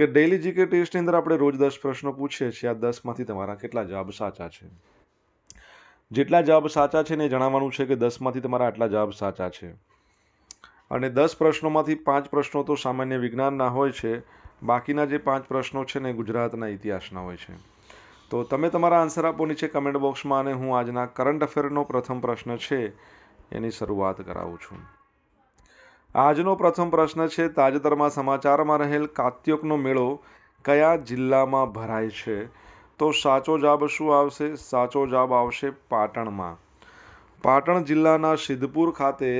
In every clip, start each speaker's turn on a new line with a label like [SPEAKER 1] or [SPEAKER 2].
[SPEAKER 1] કે daily GK ટેસ્ટની અંદર આપણે રોજ દસ પ્રશ્નો પૂછીએ છીએ આ દસમાંથી તમારા કેટલા જવાબ સાચા છે જેટલા જવાબ સાચા છે ને જણાવવાનું છે કે દસમાંથી તમારા આટલા જવાબ સાચા છે અને દસ પ્રશ્નોમાંથી પાંચ પ્રશ્નો તો સામાન્ય વિજ્ઞાનના હોય છે બાકીના જે પાંચ પ્રશ્નો છે ને ગુજરાતના ઇતિહાસના હોય છે તો તમે તમારા આન્સર આપો નીચે કમેન્ટ બોક્સમાં અને હું આજના કરંટ અફેરનો પ્રથમ પ્રશ્ન છે એની શરૂઆત કરાવું છું આજનો પ્રથમ પ્રશ્ન છે તાજેતરમાં સમાચારમાં રહેલ કાત્યોકનો મેળો કયા જિલ્લામાં ભરાય છે તો સાચો જવાબ શું આવશે સાચો જવાબ આવશે પાટણમાં પાટણ જિલ્લાના સિદ્ધપુર ખાતે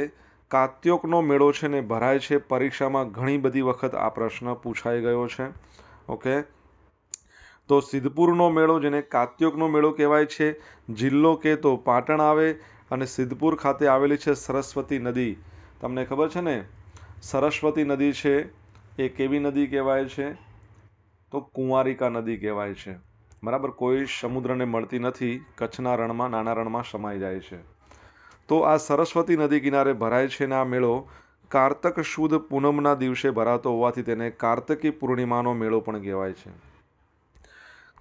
[SPEAKER 1] કાત્યોકનો મેળો છે ને ભરાય છે પરીક્ષામાં ઘણી બધી વખત આ પ્રશ્ન પૂછાઈ ગયો છે ઓકે તો સિદ્ધપુરનો મેળો જેને કાત્યોકનો મેળો કહેવાય છે જિલ્લો કે તો પાટણ આવે અને સિદ્ધપુર ખાતે આવેલી છે સરસ્વતી નદી તમને ખબર છે ને સરસ્વતી નદી છે એ કેવી નદી કહેવાય છે તો કુંવારિકા નદી કહેવાય છે બરાબર કોઈ સમુદ્રને મળતી નથી કચ્છના રણમાં નાના રણમાં સમાઈ જાય છે તો આ સરસ્વતી નદી કિનારે ભરાય છે ને આ મેળો કારતક સુદ પૂનમના દિવસે ભરાતો હોવાથી તેને કાર્તકી પૂર્ણિમાનો મેળો પણ કહેવાય છે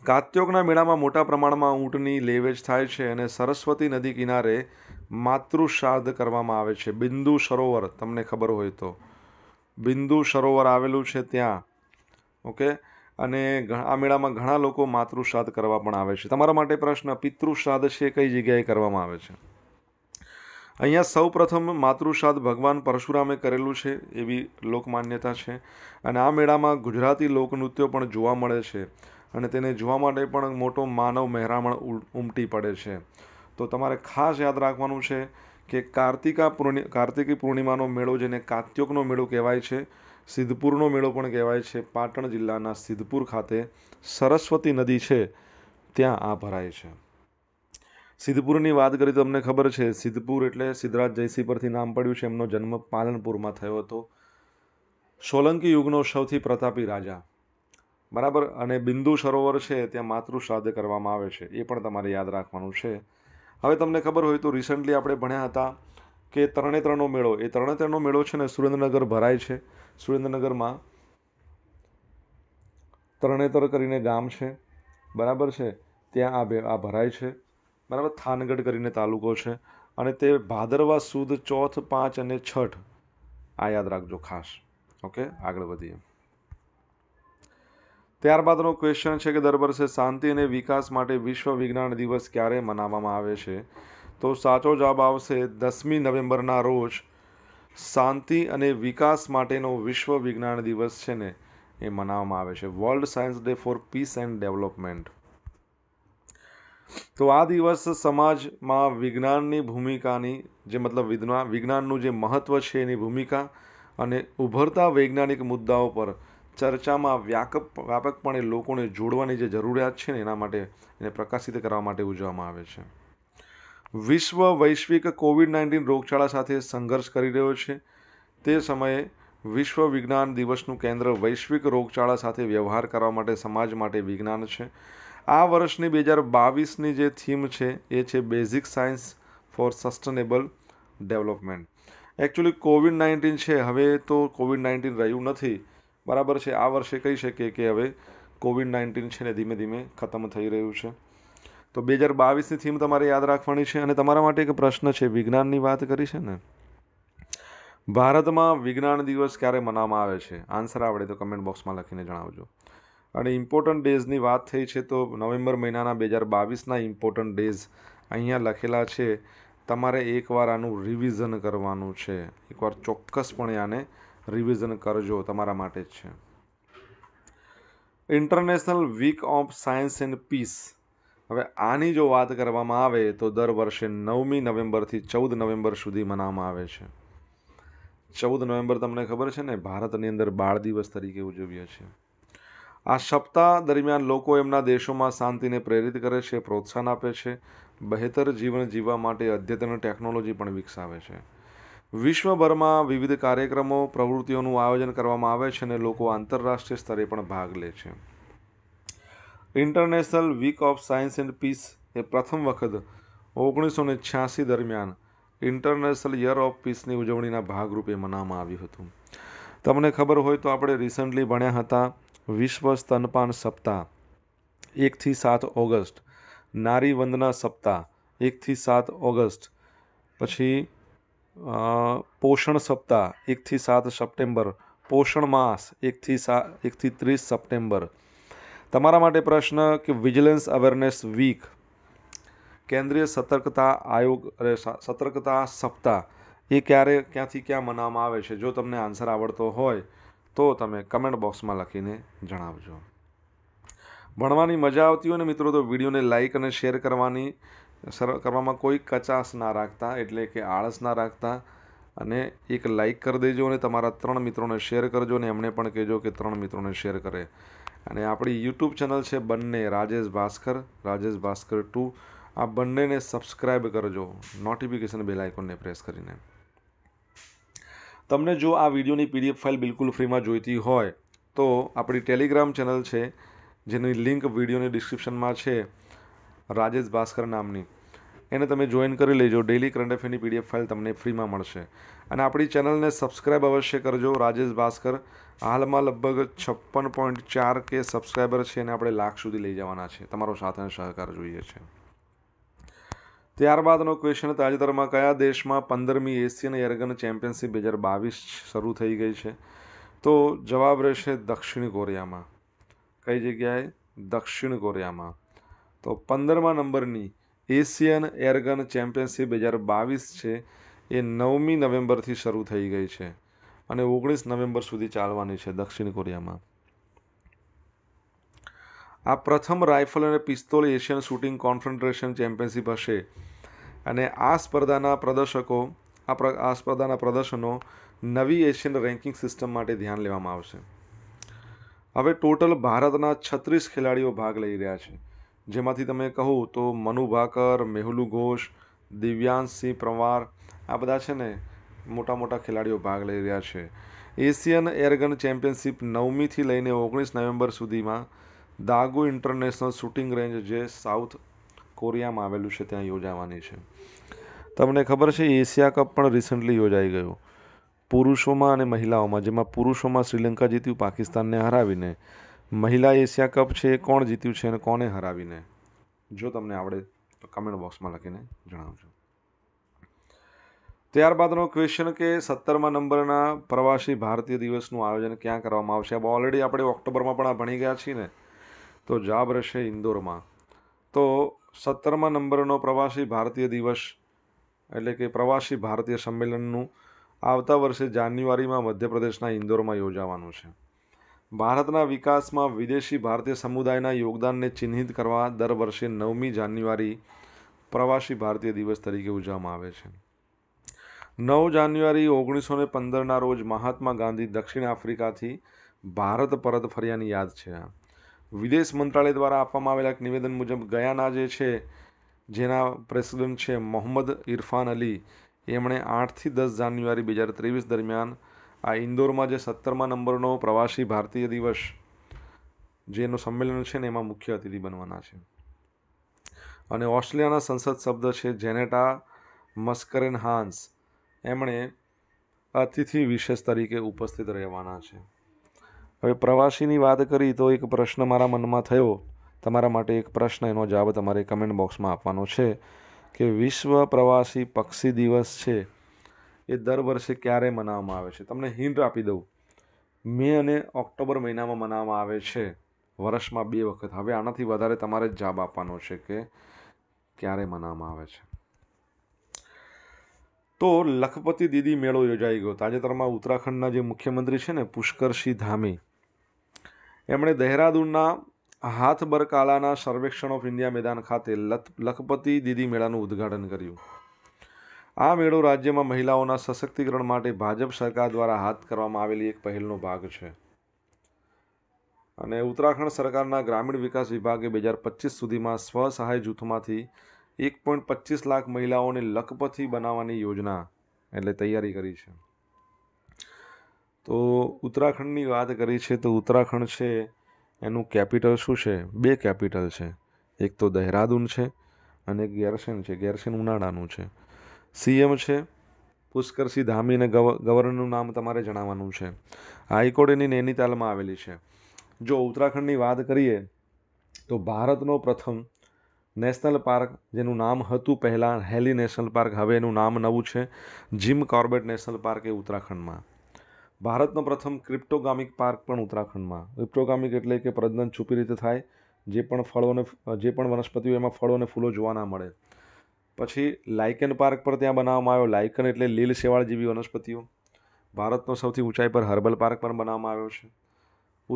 [SPEAKER 1] કાત્યોગના મેળામાં મોટા પ્રમાણમાં ઊંટની લેવેચ થાય છે અને સરસ્વતી નદી કિનારે માતૃશ્રાદ્ધ કરવામાં આવે છે બિંદુ સરોવર તમને ખબર હોય તો બિંદુ સરોવર આવેલું છે ત્યાં ઓકે અને આ મેળામાં ઘણા લોકો માતૃશ્રાદ્ધ કરવા પણ આવે છે તમારા માટે પ્રશ્ન પિતૃશ્રાદ્ધ છે કઈ જગ્યાએ કરવામાં આવે છે અહીંયા સૌ પ્રથમ માતૃશ્રાદ્ધ ભગવાન પરશુરામે કરેલું છે એવી લોકમાન્યતા છે અને આ મેળામાં ગુજરાતી લોકનૃત્યો પણ જોવા મળે છે અને તેને જોવા માટે પણ મોટો માનવ મહેરામણ ઉમટી પડે છે તો તમારે ખાસ યાદ રાખવાનું છે કે કાર્તિકા પૂર્ણિ કાર્તિકી પૂર્ણિમાનો મેળો જેને કાત્યોકનો મેળો કહેવાય છે સિદ્ધપુરનો મેળો પણ કહેવાય છે પાટણ જિલ્લાના સિદ્ધપુર ખાતે સરસ્વતી નદી છે ત્યાં આ ભરાય છે સિદ્ધપુરની વાત કરી તો તમને ખબર છે સિદ્ધપુર એટલે સિદ્ધરાજ જયસિંહ પરથી નામ પડ્યું છે એમનો જન્મ પાલનપુરમાં થયો હતો સોલંકી યુગનો સૌથી પ્રતાપી રાજા બરાબર અને બિંદુ સરોવર છે ત્યાં માતૃ શ્રાદ્ધ કરવામાં આવે છે એ પણ તમારે યાદ રાખવાનું છે હવે તમને ખબર હોય તો રિસન્ટલી આપણે ભણ્યા હતા કે ત્રણે મેળો એ ત્રણે મેળો છે ને સુરેન્દ્રનગર ભરાય છે સુરેન્દ્રનગરમાં તરણેતર કરીને ગામ છે બરાબર છે ત્યાં આ બે આ ભરાય છે બરાબર થાનગઢ કરીને તાલુકો છે અને તે ભાદરવા સુદ ચોથ પાંચ અને છઠ આ યાદ રાખજો ખાસ ઓકે આગળ વધીએ ત્યારબાદનો ક્વેશ્ચન છે કે દર વર્ષે શાંતિ અને વિકાસ માટે વિશ્વ વિજ્ઞાન દિવસ ક્યારે મનાવવામાં આવે છે તો સાચો જવાબ આવશે દસમી નવેમ્બરના રોજ શાંતિ અને વિકાસ માટેનો વિશ્વ વિજ્ઞાન દિવસ છે ને એ મનાવવામાં આવે છે World Science Day for peace and development તો આ દિવસ સમાજમાં વિજ્ઞાનની ભૂમિકાની જે મતલબ વિજ્ઞાન વિજ્ઞાનનું જે મહત્ત્વ છે એની ભૂમિકા અને ઉભરતા વૈજ્ઞાનિક મુદ્દાઓ પર ચર્ચામાં વ્યાપક વ્યાપકપણે લોકોને જોડવાની જે જરૂરિયાત છે ને એના માટે એને પ્રકાશિત કરવા માટે ઉજવવામાં આવે છે વિશ્વ વૈશ્વિક કોવિડ નાઇન્ટીન રોગચાળા સાથે સંઘર્ષ કરી રહ્યો છે તે સમયે વિશ્વ વિજ્ઞાન દિવસનું કેન્દ્ર વૈશ્વિક રોગચાળા સાથે વ્યવહાર કરવા માટે સમાજ માટે વિજ્ઞાન છે આ વર્ષની બે હજાર બાવીસની જે થીમ છે એ છે basic science for sustainable development actually COVID nineteen છે હવે તો કોવિડ નાઇન્ટીન રહ્યું નથી બરાબર છે આ વર્ષે કહી શકીએ કે હવે કોવિડ નાઇન્ટીન છે ને ધીમે ધીમે ખતમ થઈ રહ્યું છે તો બે હજાર બાવીસની થીમ તમારે યાદ રાખવાની છે અને તમારા માટે એક પ્રશ્ન છે વિજ્ઞાનની વાત કરી છે ને ભારતમાં વિજ્ઞાન દિવસ ક્યારે મનાવવામાં આવે છે આન્સર આવડે તો કમેન્ટ બોક્સમાં લખીને જણાવજો અને ઇમ્પોર્ટન્ટ ડેઝની વાત થઈ છે તો નવેમ્બર મહિનાના બે હજાર બાવીસના ઇમ્પોર્ટન્ટ ડેઝ અહીંયા લખેલા છે તમારે એકવાર આનું રિવિઝન કરવાનું છે એકવાર ચોક્કસપણે આને રિવિઝન કરજો તમારા માટે જ છે international week of science and peace હવે આની જો વાત કરવામાં આવે તો દર વર્ષે નવમી નવેમ્બરથી ચૌદ નવેમ્બર સુધી મનાવવામાં આવે છે ચૌદ નવેમ્બર તમને ખબર છે ને ભારતની અંદર બાળ દિવસ તરીકે ઉજવીએ છીએ આ સપ્તાહ દરમિયાન લોકો એમના દેશોમાં શાંતિને પ્રેરિત કરે છે પ્રોત્સાહન આપે છે બહેતર જીવન જીવવા માટે અદ્યતન ટેકનોલોજી પણ વિકસાવે છે વિશ્વભરમાં વિવિધ કાર્યક્રમો પ્રવૃત્તિઓનું આયોજન કરવામાં આવે છે અને લોકો આંતરરાષ્ટ્રીય સ્તરે પણ ભાગ લે છે international week of science and peace એ પ્રથમ વખત ઓગણીસો ને છ્યાસી દરમિયાન ઇન્ટરનેશનલ યર ઓફ પીસની ઉજવણીના ભાગરૂપે મનાવવામાં આવ્યું હતું તમને ખબર હોય તો આપણે રિસન્ટલી ભણ્યા હતા વિશ્વ સ્તનપાન સપ્તાહ એકથી સાત ઓગસ્ટ નારી વંદના સપ્તાહ એકથી સાત ઓગસ્ટ પછી પોષણ સપ્તાહ એકથી સાત સપ્ટેમ્બર પોષણ માસ એકથી સા એકથી ત્રીસ સપ્ટેમ્બર તમારા માટે પ્રશ્ન કે વિજિલન્સ અવેરનેસ વીક કેન્દ્રીય સતર્કતા આયોગ અરે સતર્કતા સપ્તાહ એ ક્યારે ક્યાંથી ક્યાં મનાવવામાં આવે છે જો તમને આન્સર આવડતો હોય તો તમે કમેન્ટ બોક્સમાં લખીને જણાવજો ભણવાની મજા આવતી હોય ને મિત્રો તો વિડીયોને લાઇક અને શેર કરવાની સર કરવામાં કોઈ કચાશ ના રાખતા એટલે કે આળસ ના રાખતા અને એક લાઇક કરી દેજો અને તમારા ત્રણ મિત્રોને શેર કરજો અને એમને પણ કહેજો કે ત્રણ મિત્રોને શેર કરે અને આપણી યુટ્યુબ ચેનલ છે બંને રાજેશ ભાસ્કર રાજેશ ભાસ્કર ટુ આ બંનેને સબસ્ક્રાઇબ કરજો નોટિફિકેશન બેલ આઇકોનને પ્રેસ કરીને તમને જો આ વિડીયોની પીડીએફ ફાઇલ બિલકુલ ફ્રીમાં જોઈતી હોય તો આપણી ટેલિગ્રામ ચેનલ છે જેની લિંક વિડીયોની ડિસ્ક્રિપ્શનમાં છે રાજેશ ભાસ્કર નામની એને તમે જોઈન કરી લેજો ડેલી કરંટ અફેરની પીડીએફ ફાઇલ તમને ફ્રીમાં મળશે અને આપણી ચેનલને સબસ્ક્રાઇબ અવશ્ય કરજો રાજેશ ભાસ્કર હાલમાં લગભગ છપ્પન પોઈન્ટ ચાર કે સબસ્ક્રાઇબર છે અને આપણે લાખ સુધી લઈ જવાના છે તમારો સાથ અને સહકાર જોઈએ છે ત્યારબાદનો ક્વેશ્ચન તાજેતરમાં કયા દેશમાં પંદરમી એશિયન એરગન ચેમ્પિયનશિપ બે હજાર બાવીસ શરૂ થઈ ગઈ છે તો જવાબ રહેશે દક્ષિણ કોરિયામાં કઈ જગ્યાએ દક્ષિણ કોરિયામાં તો પંદરમા નંબરની એશિયન એરગન ચેમ્પિયનશિપ બે હજાર બાવીસ છે એ નવમી નવેમ્બરથી શરૂ થઈ ગઈ છે અને ઓગણીસ નવેમ્બર સુધી ચાલવાની છે દક્ષિણ કોરિયામાં આ પ્રથમ રાઇફલ અને pistol Asian shooting confederation championship હશે અને આ સ્પર્ધાના પ્રદર્શકો આ પ્ર આ સ્પર્ધાના પ્રદર્શનો નવી એશિયન રેન્કિંગ સિસ્ટમ માટે ધ્યાન લેવામાં આવશે હવે ટોટલ ભારતના છત્રીસ ખેલાડીઓ ભાગ લઈ રહ્યા છે જેમાંથી તમે કહો તો મનુ ભાકર મેહુલુ ઘોષ દિવ્યાંશસિંહ પ્રવાર આ બધા છે ને મોટા મોટા ખેલાડીઓ ભાગ લઈ રહ્યા છે એશિયન એરગન ચેમ્પિયનશિપ નવમીથી લઈને ઓગણીસ નવેમ્બર સુધીમાં દાગુ ઇન્ટરનેશનલ શૂટિંગ રેન્જ જે સાઉથ કોરિયામાં આવેલું છે ત્યાં યોજાવાની છે તમને ખબર છે એશિયા કપ પણ રિસન્ટલી યોજાઈ ગયો પુરુષોમાં અને મહિલાઓમાં જેમાં પુરુષોમાં શ્રીલંકા જીત્યું પાકિસ્તાનને હરાવીને મહિલા એશિયા કપ છે એ કોણ જીત્યું છે અને કોને હરાવીને જો તમને આવડે તો કમેન્ટ બોક્સમાં લખીને જણાવજો ત્યારબાદનો ક્વેશ્ચન કે સત્તરમા નંબરના પ્રવાસી ભારતીય દિવસનું આયોજન ક્યાં કરવામાં આવશે ઓલરેડી આપણે ઓક્ટોબરમાં પણ આ ભણી ગયા છીએ ને તો જવાબ રહેશે ઇન્દોરમાં તો સત્તરમા નંબરનો પ્રવાસી ભારતીય દિવસ એટલે કે પ્રવાસી ભારતીય સંમેલનનું આવતા વર્ષે જાન્યુઆરીમાં મધ્યપ્રદેશના ઇન્દોરમાં યોજાવાનું છે ભારતના વિકાસમાં વિદેશી ભારતીય સમુદાયના યોગદાનને ચિહ્નિત કરવા દર વર્ષે નવમી જાન્યુઆરી પ્રવાસી ભારતીય દિવસ તરીકે ઉજવવામાં આવે છે નવ જાન્યુઆરી ઓગણીસો ને પંદરના રોજ મહાત્મા ગાંધી દક્ષિણ આફ્રિકાથી ભારત પરત ફર્યાની યાદ છે વિદેશ મંત્રાલય દ્વારા આપવામાં આવેલા એક નિવેદન મુજબ ગયાના જે છે જેના પ્રેસિડેન્ટ છે મોહમ્મદ ઇરફાન અલી એમણે આઠથી દસ જાન્યુઆરી બે હજાર ત્રેવીસ દરમિયાન આ ઇન્દોરમાં જે સત્તરમા નંબરનો પ્રવાસી ભારતીય દિવસ જેનું સંમેલન છે ને એમાં મુખ્ય અતિથિ બનવાના છે અને ઓસ્ટ્રેલિયાના સંસદ શબ્દ છે જેનેટા મસ્કરેન હાન્સ એમણે અતિથિ વિશેષ તરીકે ઉપસ્થિત રહેવાના છે હવે પ્રવાસીની વાત કરી તો એક પ્રશ્ન મારા મનમાં થયો તમારા માટે એક પ્રશ્ન એનો જવાબ તમારે કમેન્ટ બોક્સમાં આપવાનો છે કે વિશ્વ પ્રવાસી પક્ષી દિવસ છે એ દર વર્ષે ક્યારે મનાવવામાં આવે છે તમને હિન્ટ આપી દઉં મે અને ઓક્ટોબર મહિનામાં મનાવવામાં આવે છે વર્ષમાં બે વખત હવે આનાથી વધારે તમારે જાબ આપવાનો છે કે ક્યારે મનાવવામાં આવે છે તો લખપતિ દીદી મેળો યોજાઈ ગયો તાજેતરમાં ઉત્તરાખંડના જે મુખ્યમંત્રી છે ને પુષ્કરસિંહ ધામી એમણે દહેરાદૂનના હાથબરકાલાના સર્વેક્ષણ ઓફ ઇન્ડિયા મેદાન ખાતે લખપતિ દીદી મેળાનું ઉદ્ઘાટન કર્યું આ મેળો રાજ્યમાં મહિલાઓના સશક્તિકરણ માટે ભાજપ સરકાર દ્વારા હાથ કરવામાં આવેલી એક પહેલનો ભાગ છે અને ઉત્તરાખંડ સરકારના ગ્રામીણ વિકાસ વિભાગે બે હજાર પચીસ સુધીમાં સ્વસહાય જૂથમાંથી એક પોઈન્ટ પચીસ લાખ મહિલાઓને લખપથી બનાવવાની યોજના એટલે તૈયારી કરી છે તો ઉત્તરાખંડની વાત કરી છે તો ઉત્તરાખંડ છે એનું કેપિટલ શું છે બે કેપિટલ છે એક તો દહેરાદૂન છે અને ગેરસેન છે ગેરસેન ઉનાળાનું છે સીએમ છે પુષ્કરસિંહ ધામીને ગવર્નરનું નામ તમારે જણાવવાનું છે હાઈકોર્ટ એની નૈનીતાલમાં આવેલી છે જો ઉત્તરાખંડની વાત કરીએ તો ભારતનો પ્રથમ નેશનલ પાર્ક જેનું નામ હતું પહેલાં હેલી નેશનલ પાર્ક હવે એનું નામ નવું છે જીમ કોર્બેટ નેશનલ પાર્ક એ ઉત્તરાખંડમાં ભારતનો પ્રથમ ક્રિપ્ટોગામિક પાર્ક પણ ઉત્તરાખંડમાં ક્રિપ્ટોગામિક એટલે કે પ્રજનન છુપી રીતે થાય જે પણ ફળોને જે પણ વનસ્પતિઓ એમાં ફળો અને ફૂલો જોવા ના મળે પછી લાયકન પાર્ક પર ત્યાં બનાવવામાં આવ્યો લાયકન એટલે લીલ શેવાળ જેવી વનસ્પતિઓ ભારતનો સૌથી ઊંચાઈ પર હર્બલ પાર્ક પણ બનાવવામાં આવ્યો છે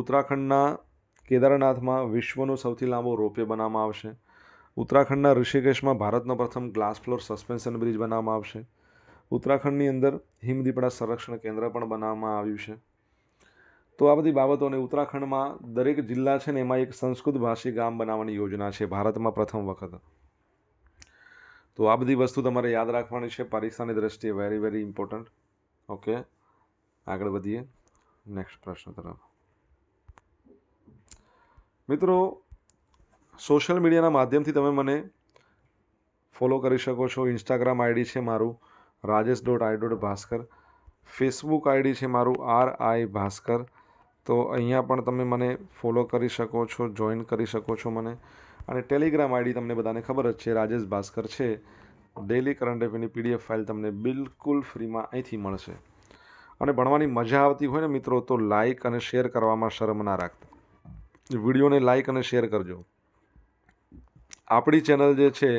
[SPEAKER 1] ઉત્તરાખંડના કેદારનાથમાં વિશ્વનો સૌથી લાંબો રોપવે બનાવવામાં આવશે ઉત્તરાખંડના ઋષિકેશમાં ભારતનો પ્રથમ ગ્લાસ ફ્લોર સસ્પેન્શન બ્રિજ બનાવવામાં આવશે ઉત્તરાખંડની અંદર હિમદીપડા સંરક્ષણ કેન્દ્ર પણ બનાવવામાં આવ્યું છે તો આ બધી બાબતોને ઉત્તરાખંડમાં દરેક જિલ્લા છે ને એમાં એક સંસ્કૃત ભાષી ગામ બનાવવાની યોજના છે ભારતમાં પ્રથમ વખત તો આ બધી વસ્તુ તમારે યાદ રાખવાની છે પરીક્ષાની દ્રષ્ટિએ વેરી વેરી ઇમ્પોર્ટન્ટ ઓકે આગળ વધીએ નેક્સ્ટ પ્રશ્ન તરફ મિત્રો સોશિયલ મીડિયાના માધ્યમથી તમે મને ફોલો કરી શકો છો ઇન્સ્ટાગ્રામ આઈડી છે મારું Rajesh dot I dot Bhaskar Facebook ID છે મારું આર આઈ ભાસ્કર તો અહીંયા પણ તમે મને ફોલો કરી શકો છો જોઈન કરી શકો છો મને અને ટેલિગ્રામ આઈડી તમને બધાને ખબર જ છે રાજેશ ભાસ્કર છે ડેલી કરંટ અફેરની પીડીએફ ફાઇલ તમને બિલકુલ ફ્રીમાં અહીંથી મળશે અને ભણવાની મજા આવતી હોય ને મિત્રો તો લાઇક અને શેર કરવામાં શરમ ના રાખતા વિડીયોને લાઇક અને શેર કરજો આપણી ચેનલ જે છે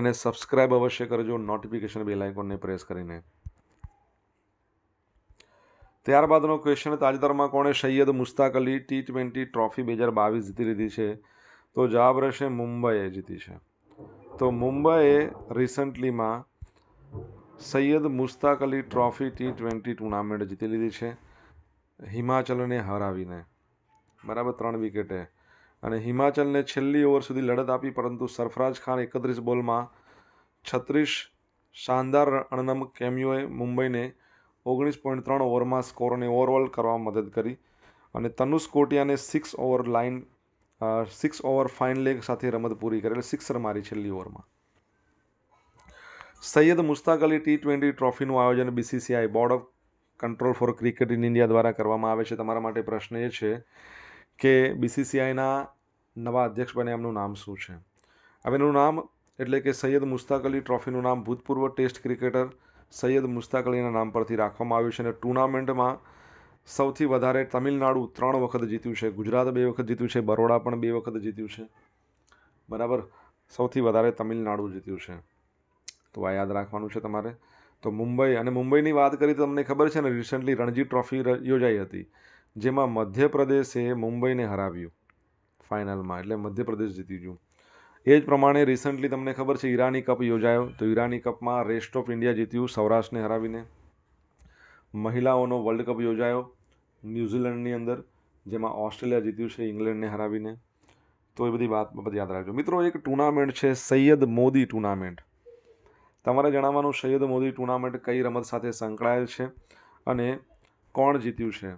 [SPEAKER 1] એને સબસ્ક્રાઇબ અવશ્ય કરજો નોટિફિકેશન બેલ આઇકોનને પ્રેસ કરીને ત્યારબાદનો ક્વેશ્ચન તાજેતરમાં કોણે Syed Mushtaq Ali T twenty trophy બે હજાર બાવીસ જીતી લીધી છે તો જવાબ રહેશે મુંબઈએ જીતી છે તો મુંબઈએ રિસન્ટલીમાં Syed Mushtaq Ali trophy T twenty tournament જીતી લીધી છે હિમાચલને હરાવીને બરાબર ત્રણ વિકેટે અને હિમાચલને છેલ્લી ઓવર સુધી લડત આપી પરંતુ સરફરાજ ખાન એકત્રીસ બોલમાં છત્રીસ શાનદાર રણનમ કેમ્યુએ મુંબઈને ઓગણીસ પોઈન્ટ ત્રણ ઓવરમાં સ્કોરને ઓવરઓલ કરવામાં મદદ કરી અને તનુષ કોટિયાને six over line six over fine leg સાથે રમત પૂરી કરે એટલે સિક્સ મારી છેલ્લી ઓવરમાં સૈયદ મુસ્તાક અલી ટી ટ્વેન્ટી ટ્રોફીનું આયોજન BCCI board of control for cricket in India દ્વારા કરવામાં આવે છે તમારા માટે પ્રશ્ન એ છે કે બીસીસીઆઈના નવા અધ્યક્ષ બને એમનું નામ શું છે હવે એનું નામ એટલે કે સૈયદ મુસ્તાક અલી ટ્રોફીનું નામ ભૂતપૂર્વ ટેસ્ટ ક્રિકેટર સૈયદ મુસ્તાક અલીના નામ પરથી રાખવામાં આવ્યું છે અને ટુર્નામેન્ટમાં સૌથી વધારે તમિલનાડુ ત્રણ વખત જીત્યું છે ગુજરાત બે વખત જીત્યું છે બરોડા પણ બે વખત જીત્યું છે બરાબર સૌથી વધારે તમિલનાડુ જીત્યું છે તો આ યાદ રાખવાનું છે તમારે તો મુંબઈ અને મુંબઈની વાત કરી તો તમને ખબર છે ને રિસન્ટલી રણજી ટ્રોફી યોજાઈ હતી જેમાં મધ્યપ્રદેશે મુંબઈને હરાવ્યું ફાઇનલમાં એટલે મધ્યપ્રદેશ જીતી ગયું એ જ પ્રમાણે રિસન્ટલી તમને ખબર છે ઈરાની કપ યોજાયો તો ઈરાની કપમાં રેસ્ટ ઓફ ઇન્ડિયા જીત્યું સૌરાષ્ટ્રને હરાવીને મહિલાઓનો વર્લ્ડ કપ યોજાયો ન્યૂઝીલેન્ડની અંદર જેમાં ઓસ્ટ્રેલિયા જીત્યું છે ઇંગ્લેન્ડને હરાવીને તો એ બધી વાત બાબત યાદ રાખજો મિત્રો એક ટુર્નામેન્ટ છે સૈયદ મોદી ટુર્નામેન્ટ તમારે જણાવવાનું સૈયદ મોદી ટુર્નામેન્ટ કઈ રમત સાથે સંકળાયેલ છે અને કોણ જીત્યું છે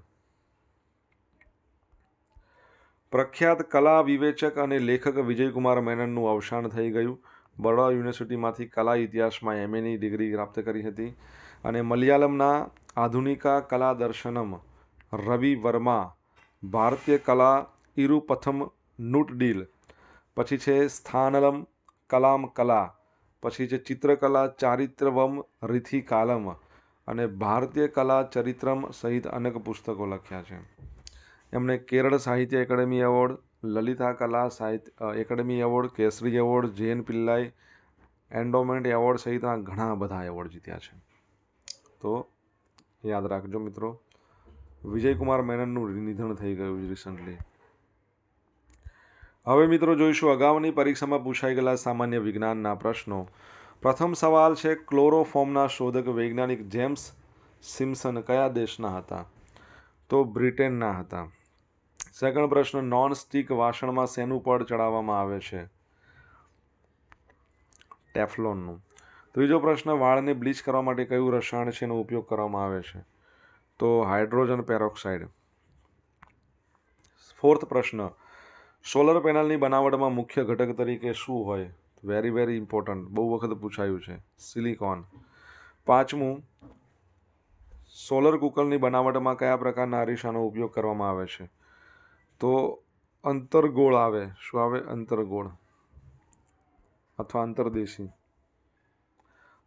[SPEAKER 1] પ્રખ્યાત કલા વિવેચક અને લેખક વિજયકુમાર મેનનનું અવસાન થઈ ગયું બરોડા યુનિવર્સિટીમાંથી કલા ઇતિહાસમાં એમએની ડિગ્રી પ્રાપ્ત કરી હતી અને મલયાલમના આધુનિકા કલા દર્શનમ રવિ વર્મા ભારતીય કલા ઇરુપથમ નુટડીલ પછી છે સ્થાનલમ કલામ કલા પછી છે ચિત્રકલા ચારિત્રવમ રિથિ કાલમ અને ભારતીય કલા ચરિત્રમ સહિત અનેક પુસ્તકો લખ્યા છે એમણે કેરળ સાહિત્ય academy award Lalita Kala Sahitya academy award Kesari award Jain Pillai endowment award સહિતના ઘણા બધા એવોર્ડ જીત્યા છે તો યાદ રાખજો મિત્રો વિજયકુમાર મેનનનું નિધન થઈ ગયું રિસન્ટલી હવે મિત્રો જોઈશું અગાઉની પરીક્ષામાં પૂછાઈ ગયેલા સામાન્ય વિજ્ઞાનના પ્રશ્નો પ્રથમ સવાલ છે ક્લોરોફોર્મના શોધક વૈજ્ઞાનિક જેમ્સ સિમ્સન કયા દેશના હતા તો બ્રિટેનના હતા સેકન્ડ પ્રશ્ન નોન સ્ટિક વાસણમાં શેનું પડ ચડાવવામાં આવે છે ટેફલોનનું ત્રીજો પ્રશ્ન વાળને બ્લીચ કરવા માટે કયું રસાયણ છે એનો ઉપયોગ કરવામાં આવે છે તો હાઇડ્રોજન પેરોક્સાઇડ ફોર્થ પ્રશ્ન સોલર પેનલની બનાવટમાં મુખ્ય ઘટક તરીકે શું હોય વેરી વેરી ઇમ્પોર્ટન્ટ બહુ વખત પૂછાયું છે સિલિકોન પાંચમું સોલર કુકરની બનાવટમાં કયા પ્રકારના અરીસાનો ઉપયોગ કરવામાં આવે છે તો અંતરગોળ આવે શું આવે અંતરગોળ અથવા અંતરદેશી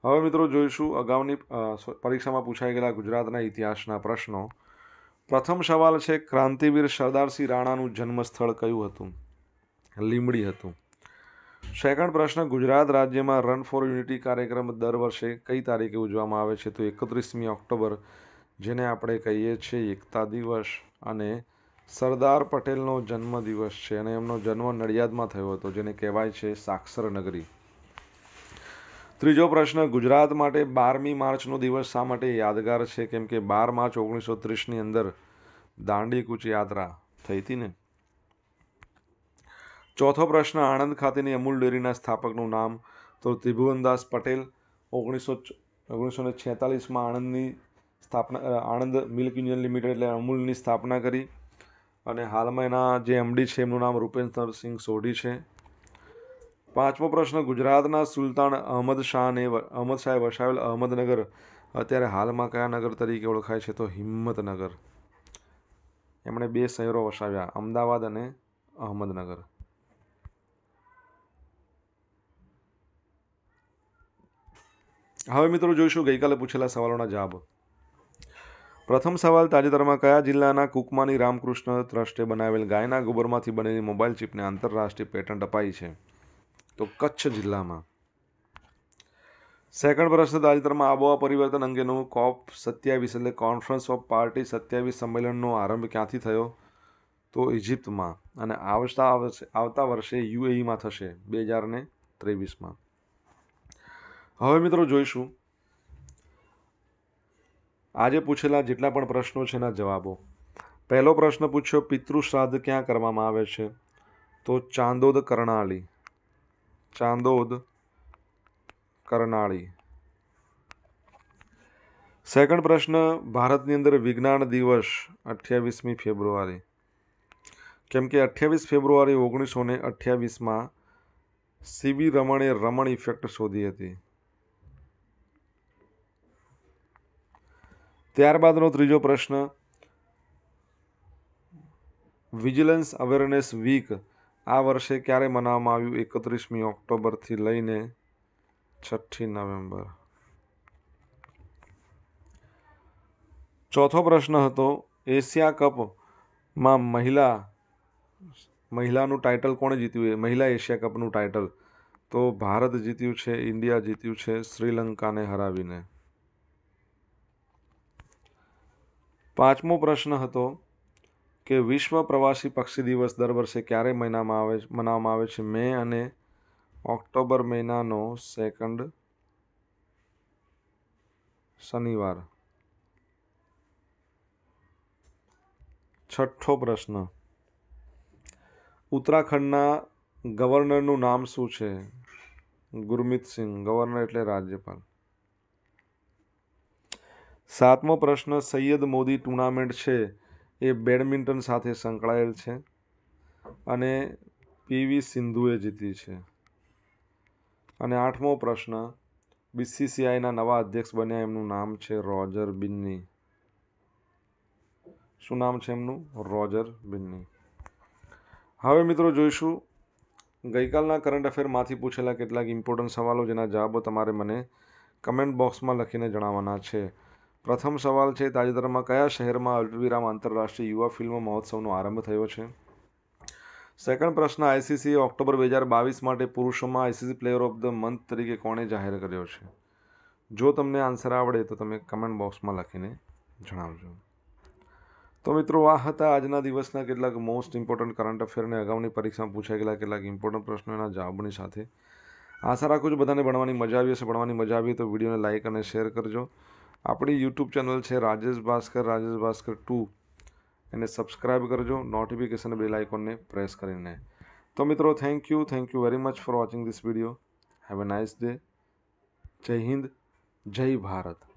[SPEAKER 1] હવે મિત્રો જોઈશું અગાઉની પરીક્ષામાં પૂછાઈ ગયેલા ગુજરાતના ઇતિહાસના પ્રશ્નો પ્રથમ સવાલ છે ક્રાંતિવીર સરદારસિંહ રાણાનું જન્મસ્થળ કયું હતું લીમડી હતું સેકન્ડ પ્રશ્ન ગુજરાત રાજ્યમાં રન ફોર યુનિટી કાર્યક્રમ દર વર્ષે કઈ તારીખે ઉજવવામાં આવે છે તો એકત્રીસમી ઓક્ટોબર જેને આપણે કહીએ છીએ એકતા દિવસ અને સરદાર પટેલનો જન્મદિવસ છે અને એમનો જન્મ નડિયાદમાં થયો હતો જેને કહેવાય છે સાક્ષર નગરી ત્રીજો પ્રશ્ન ગુજરાત માટે બારમી માર્ચનો દિવસ શા માટે યાદગાર છે કેમ કે બાર માર્ચ ઓગણીસો ત્રીસની અંદર દાંડી કૂચ યાત્રા થઈ હતી ને ચોથો પ્રશ્ન આણંદ ખાતેની અમૂલ ડેરીના સ્થાપકનું નામ તો ત્રિભુવનદાસ પટેલ ઓગણીસો ઓગણીસો ને છેતાલીસમાં આણંદની સ્થાપના આણંદ મિલ્ક યુનિયન લિમિટેડ એટલે અમૂલની સ્થાપના કરી અને હાલમાં એના જે એમડી છે એમનું નામ રૂપેન્દ્રસિંહ સોઢી છે પાંચમો પ્રશ્ન ગુજરાતના સુલતાન અહમદ શાહને અહમદ શાહે વસાવેલ અહમદનગર અત્યારે હાલમાં કયા નગર તરીકે ઓળખાય છે તો હિંમતનગર એમણે બે શહેરો વસાવ્યા અમદાવાદ અને અહમદનગર હવે મિત્રો જોઈશું ગઈકાલે પૂછેલા સવાલોના જવાબ પ્રથમ સવાલ તાજેતરમાં કયા જિલ્લાના કુકમાની રામકૃષ્ણ ટ્રસ્ટે બનાવેલ ગાયના ગોબરમાંથી બનેલી મોબાઈલ ચિપને આંતરરાષ્ટ્રીય પેટન્ટ અપાઈ છે તો કચ્છ જિલ્લામાં સેકન્ડ વર્ષના તાજેતરમાં આબોહવા પરિવર્તન અંગેનું કોપ સત્યાવીસ એટલે કોન્ફરન્સ ઓફ પાર્ટી સત્યાવીસ સંમેલનનો આરંભ ક્યાંથી થયો તો ઇજિપ્તમાં અને આવતા આવતા વર્ષે યુએઈમાં થશે બે હજાર ને ત્રેવીસમાં હવે મિત્રો જોઈશું આજે પૂછેલા જેટલા પણ પ્રશ્નો છે એના જવાબો પહેલો પ્રશ્ન પૂછ્યો પિતૃશ્રાદ્ધ ક્યાં કરવામાં આવે છે તો ચાંદોદ કર્ણાલી ચાંદોદ કરનાળી સેકન્ડ પ્રશ્ન ભારતની અંદર વિજ્ઞાન દિવસ અઠ્યાવીસમી ફેબ્રુઆરી કેમ કે અઠ્યાવીસ ફેબ્રુઆરી ઓગણીસો ને અઠ્યાવીસમાં સીબી રમણે રમણ ઇફેક્ટ શોધી હતી ત્યારબાદનો ત્રીજો પ્રશ્ન વિજિલન્સ અવેરનેસ વીક આ વર્ષે ક્યારે મનાવવામાં આવ્યું એકત્રીસમી ઓક્ટોબરથી લઈને છઠ્ઠી નવેમ્બર ચોથો પ્રશ્ન હતો એશિયા કપમાં મહિલા મહિલાનું ટાઇટલ કોણે જીત્યું એ મહિલા એશિયા કપનું ટાઇટલ તો ભારત જીત્યું છે ઇન્ડિયા જીત્યું છે શ્રીલંકાને હરાવીને પાંચમો પ્રશ્ન હતો કે વિશ્વ પ્રવાસી પક્ષી દિવસ દર વર્ષે ક્યારે મહિનામાં આવે મનાવવામાં આવે છે મે અને ઓક્ટોબર મહિનાનો સેકન્ડ શનિવાર છઠ્ઠો પ્રશ્ન ઉત્તરાખંડના ગવર્નરનું નામ શું છે ગુરમિત સિંહ ગવર્નર એટલે રાજ્યપાલ સાતમો પ્રશ્ન સૈયદ મોદી ટુર્નામેન્ટ છે એ બેડમિન્ટન સાથે સંકળાયેલ છે અને પીવી સિંધુએ જીતી છે અને આઠમો પ્રશ્ન બીસીસીઆઈના નવા અધ્યક્ષ બન્યા એમનું નામ છે રોજર બિન્ની શું નામ છે એમનું રોજર બિન્ની હવે મિત્રો જોઈશું ગઈકાલના કરંટ અફેરમાંથી પૂછેલા કેટલાક ઇમ્પોર્ટન્ટ સવાલો જેના જવાબો તમારે મને કમેન્ટ બોક્સમાં લખીને જણાવવાના છે પ્રથમ સવાલ છે તાજેતરમાં કયા શહેરમાં અલ્પવિરામ આંતરરાષ્ટ્રીય યુવા ફિલ્મ મહોત્સવનો આરંભ થયો છે સેકન્ડ પ્રશ્ન આઈસીસીએ ઓક્ટોબર બે હજાર બાવીસ માટે પુરુષોમાં ICC player of the month તરીકે કોણે જાહેર કર્યો છે જો તમને આન્સર આવડે તો તમે કમેન્ટ બોક્સમાં લખીને જણાવજો તો મિત્રો આ હતા આજના દિવસના કેટલાક મોસ્ટ ઇમ્પોર્ટન્ટ કરંટ અફેરને અગાઉની પરીક્ષામાં પૂછાઈ ગયેલા કેટલાક ઇમ્પોર્ટન્ટ પ્રશ્નોના જવાબોની સાથે આશા રાખું છું બધાને ભણવાની મજા આવી હશે ભણવાની મજા આવી તો વિડીયોને લાઇક અને શેર કરજો આપણી યુટ્યુબ ચેનલ છે રાજેશ ભાસ્કર રાજેશ ભાસ્કર ટુ એને સબસ્ક્રાઈબ કરજો નોટિફિકેશન બેલ આઇકોનને પ્રેસ કરીને તો મિત્રો thank you thank you very much for watching this video have a nice day જય હિન્દ જય ભારત